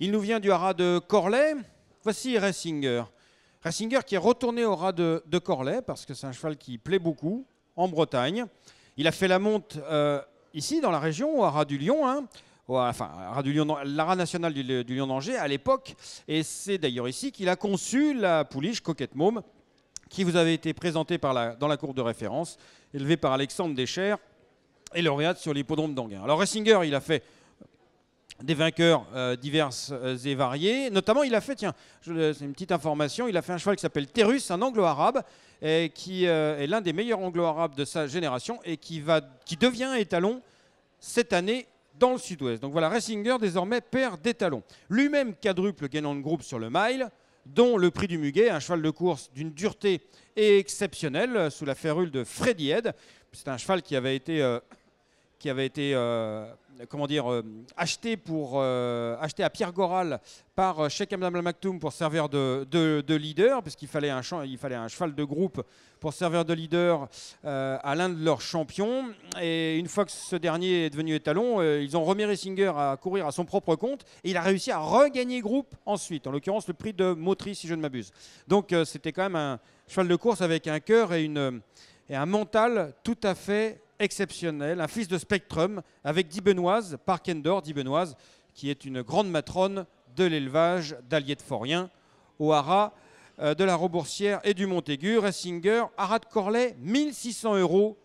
Il nous vient du haras de Corlay. Voici Ressinger. Ressinger qui est retourné au haras de, de Corlay parce que c'est un cheval qui plaît beaucoup en Bretagne. Il a fait la monte euh, ici dans la région au haras du Lion. Hein, enfin, la national du, Lion d'Angers à l'époque. Et c'est d'ailleurs ici qu'il a conçu la pouliche Coquette Môme qui vous avait été présentée dans la cour de référence, élevée par Alexandre Deschères et lauréate sur l'hippodrome d'Anguin. Alors Ressinger, il a fait des vainqueurs euh, diverses euh, et variés. Notamment, il a fait, tiens, euh, c'est une petite information, il a fait un cheval qui s'appelle Terus, un anglo-arabe, qui est l'un des meilleurs anglo-arabes de sa génération et qui, va, qui devient étalon cette année dans le sud-ouest. Donc voilà, Ressinger désormais perd d'étalon. Lui-même quadruple gagnant de groupe sur le mile, dont le prix du Muguet, un cheval de course d'une dureté exceptionnelle sous la férule de Freddy Head. C'est un cheval qui avait été qui avait été euh, comment dire, euh, acheté, pour, euh, acheté à Pierre Goral par Sheikh Al Maktoum pour servir de, de, de leader, puisqu'il fallait, un il fallait un cheval de groupe pour servir de leader à l'un de leurs champions. Et une fois que ce dernier est devenu étalon, ils ont remis Ressinger à courir à son propre compte et il a réussi à regagner groupe ensuite, en l'occurrence le prix de motrice si je ne m'abuse. Donc c'était quand même un cheval de course avec un cœur et, une, et un mental tout à fait exceptionnel, un fils de Spectrum avec Dibenoise, Parkendor Endor, benoise qui est une grande matrone de l'élevage d'Allier de Forien, au euh, de la Roboursière et du Montaigu. Ressinger, haras de Corlay, 1600 euros